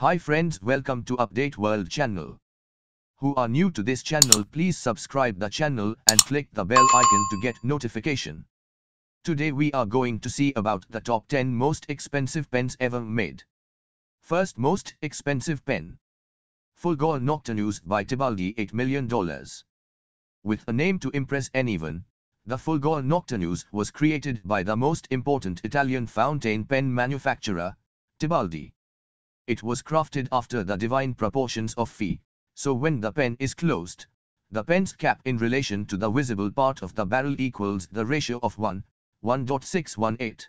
Hi friends, welcome to Update World channel. Who are new to this channel, please subscribe the channel and click the bell icon to get notification. Today we are going to see about the top 10 most expensive pens ever made. First most expensive pen. Fulgore Noctanus by Tibaldi $8 million. With a name to impress anyone, the Fulgore Noctanus was created by the most important Italian fountain pen manufacturer, Tibaldi. It was crafted after the divine proportions of Phi, so when the pen is closed, the pen's cap in relation to the visible part of the barrel equals the ratio of 1, 1.618.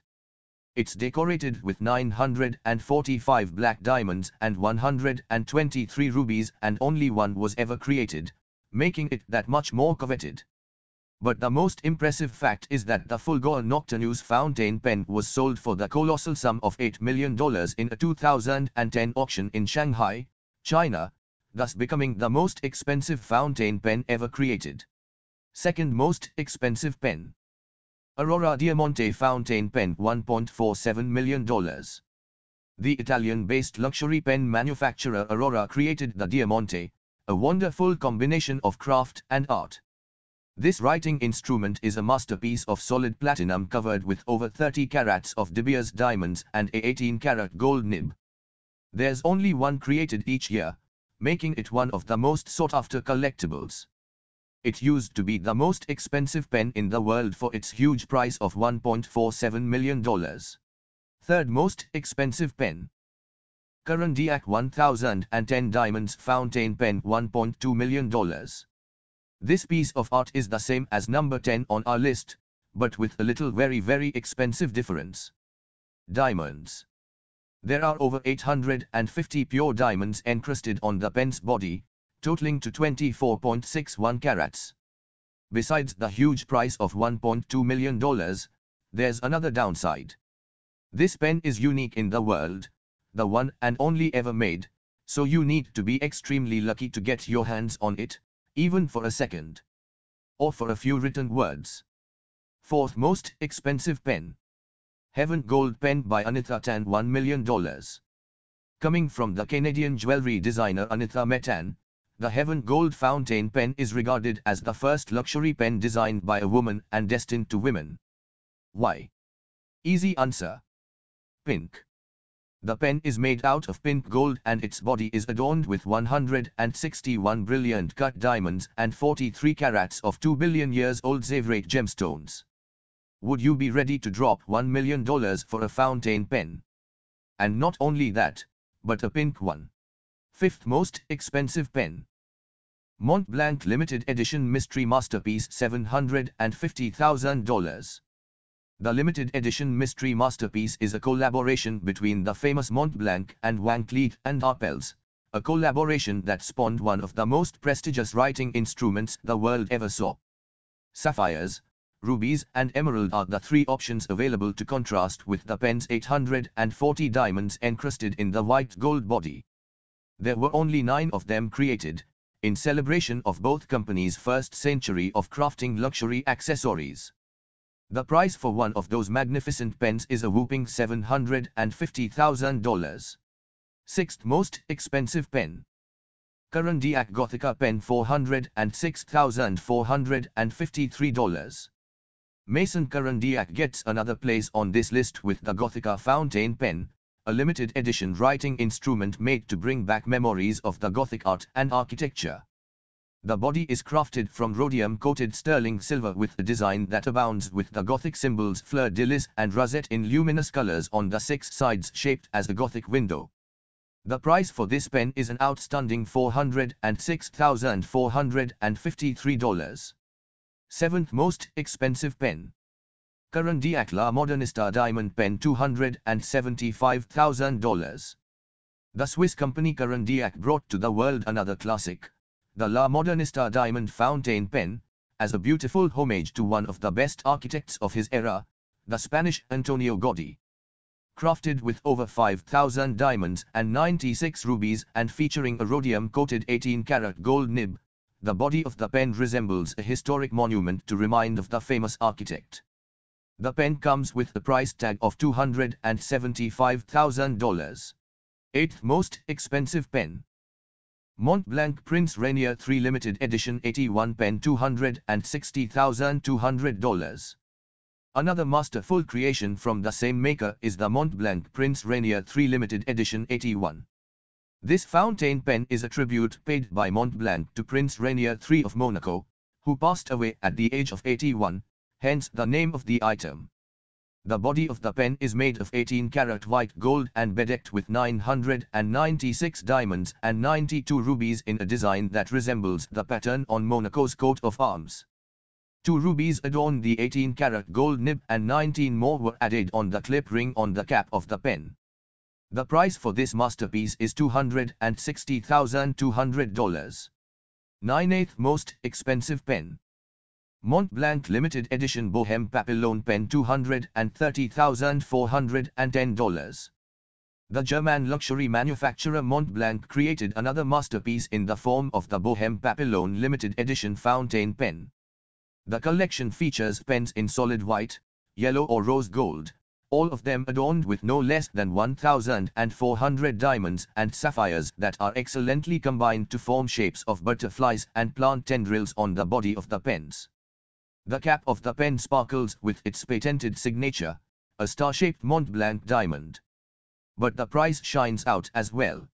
It's decorated with 945 black diamonds and 123 rubies and only one was ever created, making it that much more coveted but the most impressive fact is that the Fulgore Nocturne's fountain pen was sold for the colossal sum of $8 million in a 2010 auction in Shanghai, China, thus becoming the most expensive fountain pen ever created. Second most expensive pen. Aurora Diamante fountain pen $1.47 million. The Italian-based luxury pen manufacturer Aurora created the Diamante, a wonderful combination of craft and art. This writing instrument is a masterpiece of solid platinum covered with over 30 carats of De Beers diamonds and a 18-carat gold nib. There's only one created each year, making it one of the most sought-after collectibles. It used to be the most expensive pen in the world for its huge price of $1.47 million. Third most expensive pen. Karandiak 1010 Diamonds Fountain Pen $1.2 million. This piece of art is the same as number 10 on our list, but with a little very very expensive difference. Diamonds. There are over 850 pure diamonds encrusted on the pen's body, totaling to 24.61 carats. Besides the huge price of $1.2 million, there's another downside. This pen is unique in the world, the one and only ever made, so you need to be extremely lucky to get your hands on it, even for a second. Or for a few written words. Fourth most expensive pen. Heaven Gold Pen by Anitha Tan $1 million. Coming from the Canadian jewelry designer Anitha Metan, the Heaven Gold Fountain pen is regarded as the first luxury pen designed by a woman and destined to women. Why? Easy answer. Pink. The pen is made out of pink gold and its body is adorned with 161 brilliant cut diamonds and 43 carats of 2 billion years old zevrate gemstones. Would you be ready to drop $1 million for a fountain pen? And not only that, but a pink one. Fifth most expensive pen. Montblanc Limited Edition Mystery Masterpiece $750,000. The limited edition mystery masterpiece is a collaboration between the famous Montblanc and Van Cleet and Arpels, a collaboration that spawned one of the most prestigious writing instruments the world ever saw. Sapphires, rubies and emerald are the three options available to contrast with the pen's 840 diamonds encrusted in the white gold body. There were only nine of them created, in celebration of both companies' first century of crafting luxury accessories. The price for one of those magnificent pens is a whooping $750,000. Sixth most expensive pen. Curandia Gothica pen $406,453. Mason Curandia gets another place on this list with the Gothica fountain pen, a limited edition writing instrument made to bring back memories of the Gothic art and architecture. The body is crafted from rhodium-coated sterling silver with a design that abounds with the Gothic symbols fleur-de-lis and rosette in luminous colors on the six sides shaped as a Gothic window. The price for this pen is an outstanding $406,453. Seventh most expensive pen. Current Diakla Modernista Diamond Pen $275,000. The Swiss company Carandiac brought to the world another classic, the La Modernista diamond fountain pen, as a beautiful homage to one of the best architects of his era, the Spanish Antonio Gaudi. Crafted with over 5,000 diamonds and 96 rubies and featuring a rhodium-coated 18-karat gold nib, the body of the pen resembles a historic monument to remind of the famous architect. The pen comes with a price tag of $275,000. 8th most expensive pen. Montblanc Prince Rainier 3 Limited Edition 81 pen $260,200. Another masterful creation from the same maker is the Montblanc Prince Rainier 3 Limited Edition 81. This fountain pen is a tribute paid by Montblanc to Prince Rainier III of Monaco, who passed away at the age of 81, hence the name of the item. The body of the pen is made of 18 karat white gold and bedecked with 996 diamonds and 92 rubies in a design that resembles the pattern on Monaco's coat of arms. Two rubies adorn the 18 karat gold nib and 19 more were added on the clip ring on the cap of the pen. The price for this masterpiece is $260,200. 9th most expensive pen. Montblanc Limited Edition Bohem Papillon Pen $230,410. The German luxury manufacturer Montblanc created another masterpiece in the form of the Bohem Papillon Limited Edition Fountain Pen. The collection features pens in solid white, yellow or rose gold, all of them adorned with no less than 1,400 diamonds and sapphires that are excellently combined to form shapes of butterflies and plant tendrils on the body of the pens. The cap of the pen sparkles with its patented signature, a star-shaped Mont Blanc diamond. But the price shines out as well.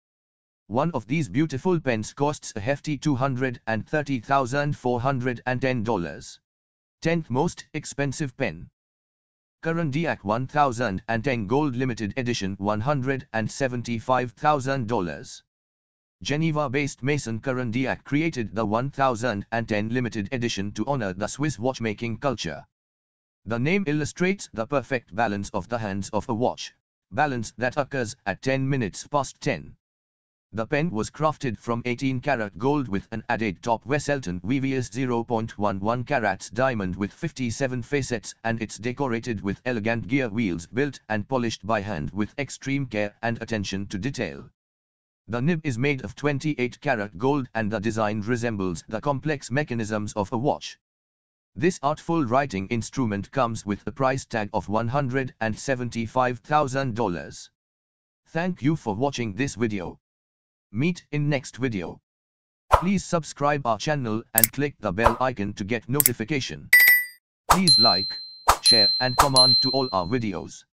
One of these beautiful pens costs a hefty $230,410. 10th most expensive pen. Karandiak 1010 Gold Limited Edition $175,000. Geneva-based Mason diac created the 1010 limited edition to honor the Swiss watchmaking culture. The name illustrates the perfect balance of the hands of a watch, balance that occurs at 10 minutes past 10. The pen was crafted from 18 karat gold with an added top Wesselton VVS 0.11 carats diamond with 57 facets and it's decorated with elegant gear wheels built and polished by hand with extreme care and attention to detail. The nib is made of 28 karat gold and the design resembles the complex mechanisms of a watch. This artful writing instrument comes with a price tag of $175,000. Thank you for watching this video. Meet in next video. Please subscribe our channel and click the bell icon to get notification. Please like, share and comment to all our videos.